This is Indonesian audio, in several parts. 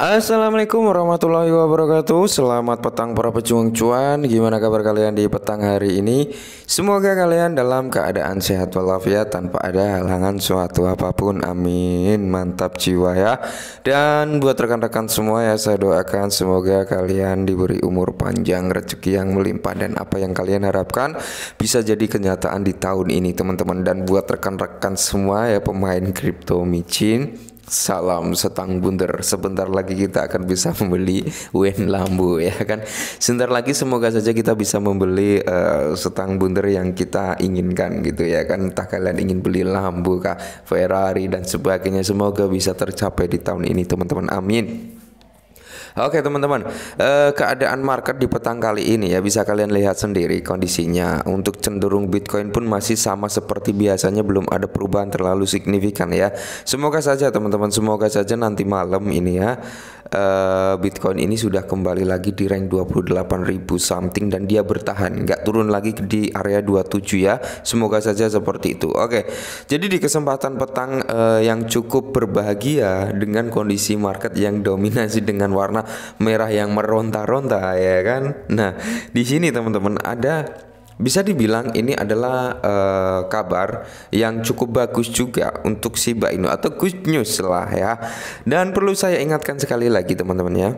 Assalamualaikum warahmatullahi wabarakatuh Selamat petang para pejuang cuan Gimana kabar kalian di petang hari ini Semoga kalian dalam keadaan sehat walafiat Tanpa ada halangan suatu apapun Amin Mantap jiwa ya Dan buat rekan-rekan semua ya Saya doakan semoga kalian diberi umur panjang Rezeki yang melimpah Dan apa yang kalian harapkan Bisa jadi kenyataan di tahun ini teman-teman Dan buat rekan-rekan semua ya Pemain kripto micin Salam setang bunder. Sebentar lagi kita akan bisa membeli Wen Lambu ya kan. Sebentar lagi semoga saja kita bisa membeli uh, setang bunder yang kita inginkan gitu ya kan. Entah kalian ingin beli Lambu kah, Ferrari dan sebagainya. Semoga bisa tercapai di tahun ini teman-teman. Amin. Oke teman-teman, eh, keadaan market di petang kali ini ya bisa kalian lihat sendiri kondisinya. Untuk cenderung Bitcoin pun masih sama seperti biasanya belum ada perubahan terlalu signifikan ya. Semoga saja teman-teman, semoga saja nanti malam ini ya eh, Bitcoin ini sudah kembali lagi di rank 28.000 something dan dia bertahan, nggak turun lagi di area 27 ya. Semoga saja seperti itu. Oke. Jadi di kesempatan petang eh, yang cukup berbahagia dengan kondisi market yang dominasi dengan warna warna merah yang meronta-ronta ya kan. Nah, di sini teman-teman ada bisa dibilang ini adalah uh, kabar yang cukup bagus juga untuk si Inu atau good news lah ya. Dan perlu saya ingatkan sekali lagi teman-teman ya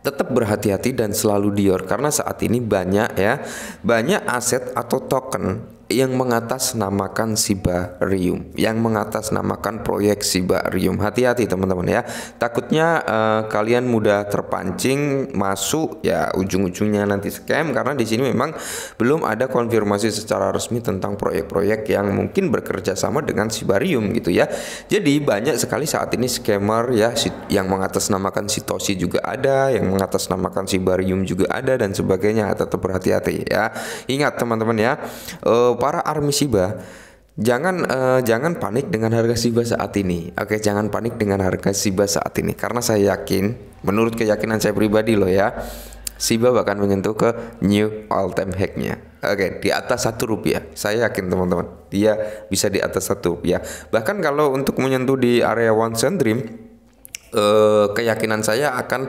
tetap berhati-hati dan selalu dior karena saat ini banyak ya banyak aset atau token yang mengatasnamakan Sibarium, yang mengatasnamakan proyek Sibarium. Hati-hati teman-teman ya. Takutnya eh, kalian mudah terpancing masuk ya ujung-ujungnya nanti scam karena di sini memang belum ada konfirmasi secara resmi tentang proyek-proyek yang mungkin bekerja sama dengan Sibarium gitu ya. Jadi banyak sekali saat ini scammer ya yang mengatasnamakan Sitoshi juga ada, yang mengatasnamakan Sibarium juga ada dan sebagainya. Tetap berhati-hati ya. Ingat teman-teman ya, eh, para Shiba jangan uh, jangan panik dengan harga Shiba saat ini. Oke, okay, jangan panik dengan harga Shiba saat ini karena saya yakin, menurut keyakinan saya pribadi loh ya, Shiba bahkan menyentuh ke new all time hack high-nya. Oke, okay, di atas satu rupiah. Saya yakin teman-teman, dia bisa di atas satu rupiah. Bahkan kalau untuk menyentuh di area one cent dream, uh, keyakinan saya akan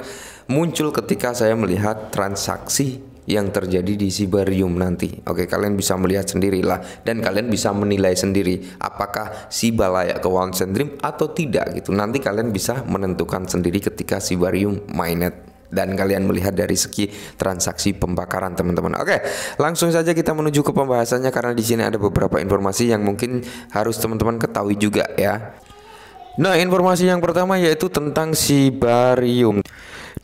muncul ketika saya melihat transaksi yang terjadi di sibarium nanti. Oke, kalian bisa melihat sendirilah dan kalian bisa menilai sendiri apakah Siba layak ke One Dream atau tidak gitu. Nanti kalian bisa menentukan sendiri ketika sibarium mainet dan kalian melihat dari segi transaksi pembakaran teman-teman. Oke, langsung saja kita menuju ke pembahasannya karena di sini ada beberapa informasi yang mungkin harus teman-teman ketahui juga ya. Nah, informasi yang pertama yaitu tentang Sibarium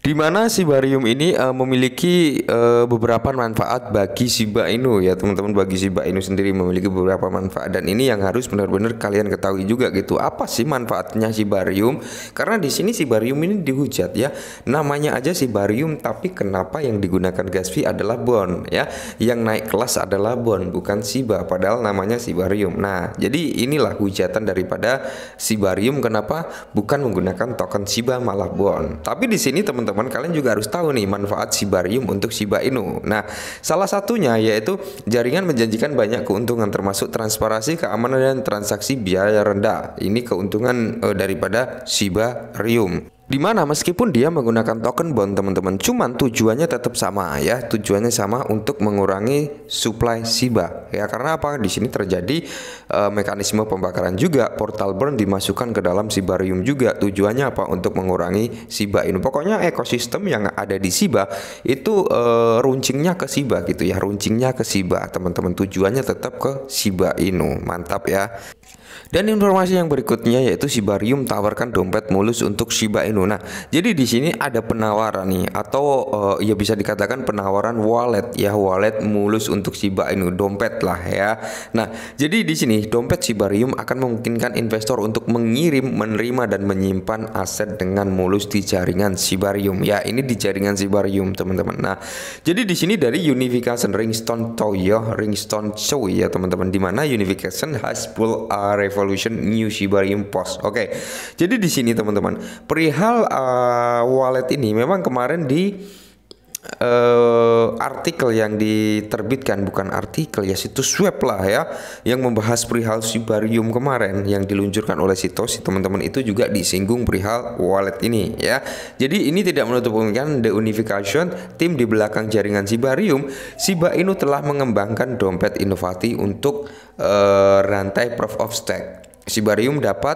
di mana barium ini uh, memiliki uh, beberapa manfaat bagi Shiba Inu ya teman-teman bagi Shiba Inu sendiri memiliki beberapa manfaat dan ini yang harus benar-benar kalian ketahui juga gitu apa sih manfaatnya si barium? karena di sini barium ini dihujat ya namanya aja si barium, tapi kenapa yang digunakan Gasfi adalah bon ya yang naik kelas adalah bon bukan Shiba padahal namanya si barium. nah jadi inilah hujatan daripada si barium kenapa bukan menggunakan token Shiba malah bon tapi di sini teman-teman teman-teman, kalian juga harus tahu nih manfaat Sibarium untuk Shiba Inu. Nah, salah satunya yaitu jaringan menjanjikan banyak keuntungan termasuk transparansi, keamanan dan transaksi biaya rendah. Ini keuntungan eh, daripada sibarium. Di mana meskipun dia menggunakan token bond teman-teman Cuman tujuannya tetap sama ya Tujuannya sama untuk mengurangi supply SIBA Ya karena apa? Di sini terjadi e, mekanisme pembakaran juga Portal burn dimasukkan ke dalam Sibarium juga Tujuannya apa? Untuk mengurangi SIBA ini Pokoknya ekosistem yang ada di SIBA Itu e, runcingnya ke SIBA gitu ya Runcingnya ke SIBA teman-teman Tujuannya tetap ke SIBA Inu Mantap ya dan informasi yang berikutnya yaitu Sibarium tawarkan dompet mulus untuk Shiba Inu Nah, jadi di sini ada penawaran nih atau uh, ya bisa dikatakan penawaran wallet ya, wallet mulus untuk Shiba Inu, dompet lah ya. Nah, jadi di sini dompet Shibarium akan memungkinkan investor untuk mengirim, menerima dan menyimpan aset dengan mulus di jaringan Shibarium. Ya, ini di jaringan Shibarium, teman-teman. Nah, jadi di sini dari Unification Ringstone Toyo, ya, Ringstone Show ya, teman-teman, di mana Unification has pull a revolution new Shibarium post. Oke. Okay. Jadi di sini teman-teman, perihal hal uh, eh, wallet ini memang kemarin di uh, artikel yang diterbitkan bukan artikel ya situs web lah ya yang membahas perihal Sibarium kemarin yang diluncurkan oleh situs teman-teman itu juga disinggung perihal wallet ini ya. Jadi ini tidak menutup kemungkinan The Unification tim di belakang jaringan Sibarium Siba Inu telah mengembangkan dompet inovatif untuk uh, rantai proof of stake Sibarium dapat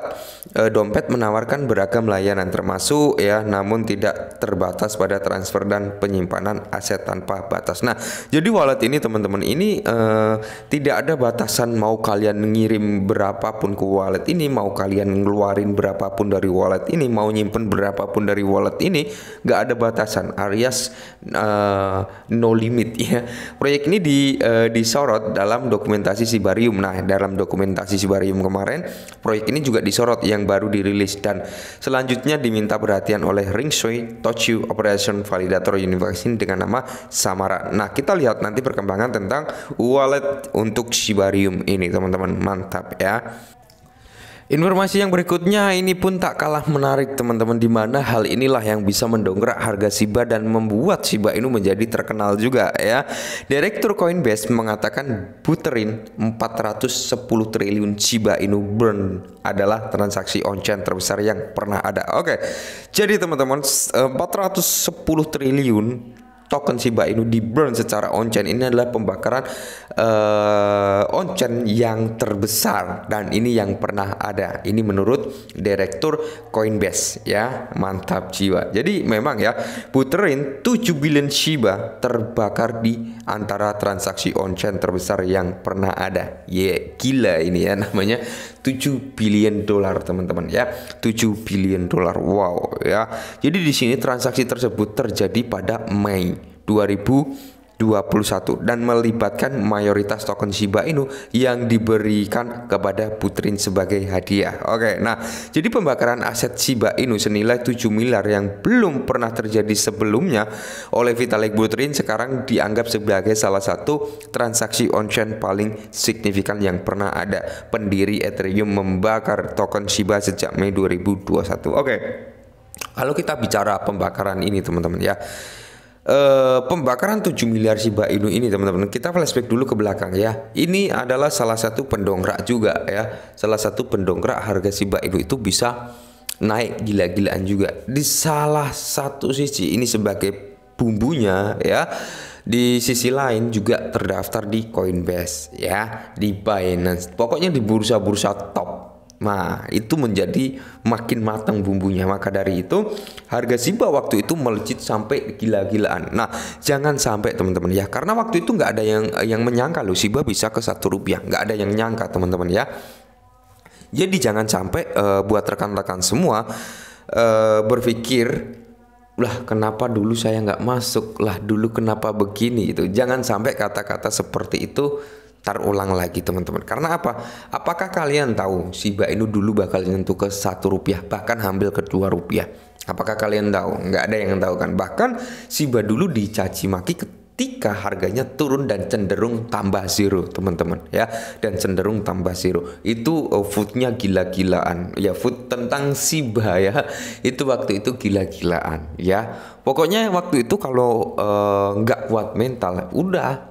e, dompet menawarkan beragam layanan termasuk ya namun tidak terbatas pada transfer dan penyimpanan aset tanpa batas. Nah, jadi wallet ini teman-teman ini e, tidak ada batasan mau kalian ngirim berapapun ke wallet ini, mau kalian ngeluarin berapapun dari wallet ini, mau nyimpen berapapun dari wallet ini, nggak ada batasan alias e, no limit ya. Proyek ini di e, disorot dalam dokumentasi Sibarium. Nah, dalam dokumentasi Sibarium kemarin Proyek ini juga disorot yang baru dirilis dan selanjutnya diminta perhatian oleh Ringshui Tochu Operation Validator University dengan nama Samara. Nah, kita lihat nanti perkembangan tentang wallet untuk Shibarium ini, teman-teman. Mantap ya. Informasi yang berikutnya ini pun tak kalah menarik teman-teman di mana hal inilah yang bisa mendongkrak harga Shiba dan membuat Shiba Inu menjadi terkenal juga ya. Direktur Coinbase mengatakan ratus 410 triliun Shiba Inu burn adalah transaksi on-chain terbesar yang pernah ada. Oke. Jadi teman-teman 410 eh, triliun token Shiba Inu di burn secara on-chain ini adalah pembakaran uh, on-chain yang terbesar dan ini yang pernah ada. Ini menurut direktur Coinbase ya. Mantap jiwa. Jadi memang ya puterin 7 billion Shiba terbakar di antara transaksi on-chain terbesar yang pernah ada. Ye, yeah, gila ini ya namanya 7 billion dolar teman-teman ya. 7 billion dolar. Wow ya. Jadi di sini transaksi tersebut terjadi pada Mei 2021 dan melibatkan mayoritas token Shiba Inu yang diberikan kepada Putrin sebagai hadiah. Oke, nah jadi pembakaran aset Shiba Inu senilai 7 miliar yang belum pernah terjadi sebelumnya oleh Vitalik Buterin sekarang dianggap sebagai salah satu transaksi on-chain paling signifikan yang pernah ada. Pendiri Ethereum membakar token Shiba sejak Mei 2021. Oke. Kalau kita bicara pembakaran ini teman-teman ya Eh, pembakaran 7 miliar Shiba Inu ini teman-teman kita flashback dulu ke belakang ya ini adalah salah satu pendongkrak juga ya salah satu pendongkrak harga Shiba Inu itu bisa naik gila-gilaan juga di salah satu sisi ini sebagai bumbunya ya di sisi lain juga terdaftar di Coinbase ya di Binance pokoknya di bursa-bursa top Nah, itu menjadi makin matang bumbunya. Maka dari itu, harga Ziba waktu itu melejit sampai gila-gilaan. Nah, jangan sampai teman-teman ya, karena waktu itu nggak ada yang yang menyangka loh Ziba bisa ke satu rupiah. Nggak ada yang nyangka teman-teman ya. Jadi jangan sampai e, buat rekan-rekan semua e, berpikir lah kenapa dulu saya nggak masuk lah dulu kenapa begini itu Jangan sampai kata-kata seperti itu terulang lagi teman-teman. Karena apa? Apakah kalian tahu Shiba Inu dulu bakal nyentuh ke satu rupiah bahkan hampir ke dua rupiah? Apakah kalian tahu? Nggak ada yang tahu kan. Bahkan Shiba dulu dicaci maki ketika harganya turun dan cenderung tambah zero teman-teman ya dan cenderung tambah zero itu uh, foodnya gila-gilaan ya food tentang Shiba ya itu waktu itu gila-gilaan ya pokoknya waktu itu kalau eh, nggak uh, kuat mental udah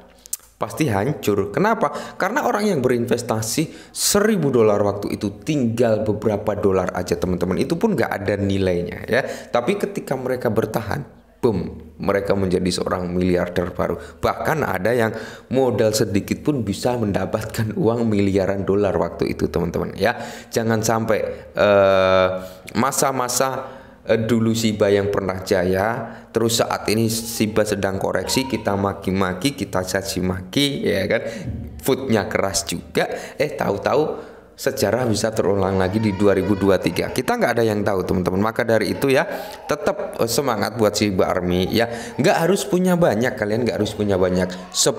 pasti hancur. Kenapa? Karena orang yang berinvestasi 1000 dolar waktu itu tinggal beberapa dolar aja teman-teman. Itu pun nggak ada nilainya ya. Tapi ketika mereka bertahan, boom, mereka menjadi seorang miliarder baru. Bahkan ada yang modal sedikit pun bisa mendapatkan uang miliaran dolar waktu itu, teman-teman. Ya, jangan sampai eh, masa-masa uh, masa -masa Eh, dulu Siba yang pernah jaya, terus saat ini Siba sedang koreksi, kita maki-maki, kita caci maki, ya kan? Foodnya keras juga, eh tahu-tahu sejarah bisa terulang lagi di 2023. Kita nggak ada yang tahu teman-teman. Maka dari itu ya tetap eh, semangat buat Siba Army ya. Nggak harus punya banyak kalian nggak harus punya banyak. 10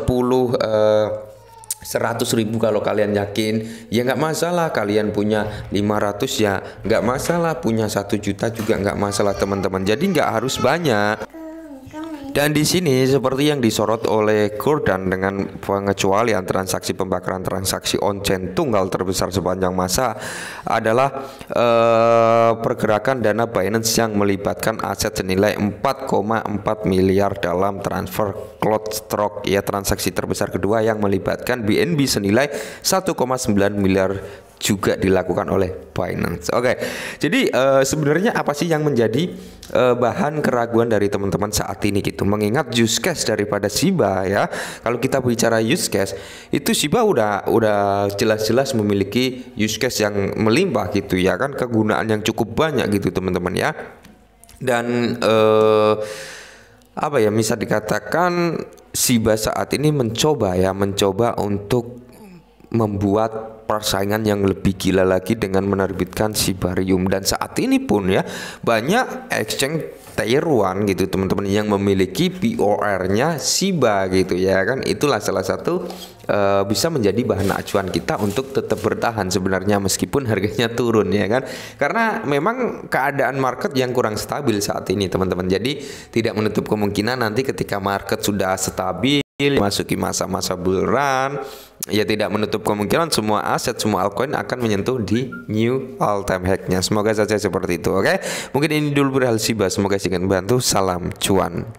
eh, 100 ribu kalau kalian yakin ya nggak masalah kalian punya 500 ya nggak masalah punya satu juta juga nggak masalah teman-teman jadi nggak harus banyak dan di sini seperti yang disorot oleh Gordon dengan pengecualian transaksi pembakaran transaksi on-chain tunggal terbesar sepanjang masa adalah eh, pergerakan dana Binance yang melibatkan aset senilai 4,4 miliar dalam transfer stroke ya transaksi terbesar kedua yang melibatkan BNB senilai 1,9 miliar juga dilakukan oleh Binance. Oke, okay. jadi uh, sebenarnya apa sih yang menjadi uh, bahan keraguan dari teman-teman saat ini gitu? Mengingat use case daripada Shiba ya, kalau kita bicara use case itu Shiba udah udah jelas-jelas memiliki use case yang melimpah gitu ya kan, kegunaan yang cukup banyak gitu teman-teman ya. Dan uh, apa ya bisa dikatakan Siba saat ini mencoba ya mencoba untuk membuat persaingan yang lebih gila lagi dengan menerbitkan Sibarium dan saat ini pun ya banyak exchange Tier 1 gitu teman-teman yang memiliki POR-nya siba gitu ya kan itulah salah satu e, bisa menjadi bahan acuan kita untuk tetap bertahan sebenarnya meskipun harganya turun ya kan karena memang keadaan market yang kurang stabil saat ini teman-teman jadi tidak menutup kemungkinan nanti ketika market sudah stabil masuki masa-masa bulan ya tidak menutup kemungkinan semua aset semua altcoin akan menyentuh di new all time hacknya semoga saja seperti itu oke okay? mungkin ini dulu berhasil semoga singkat bantu salam cuan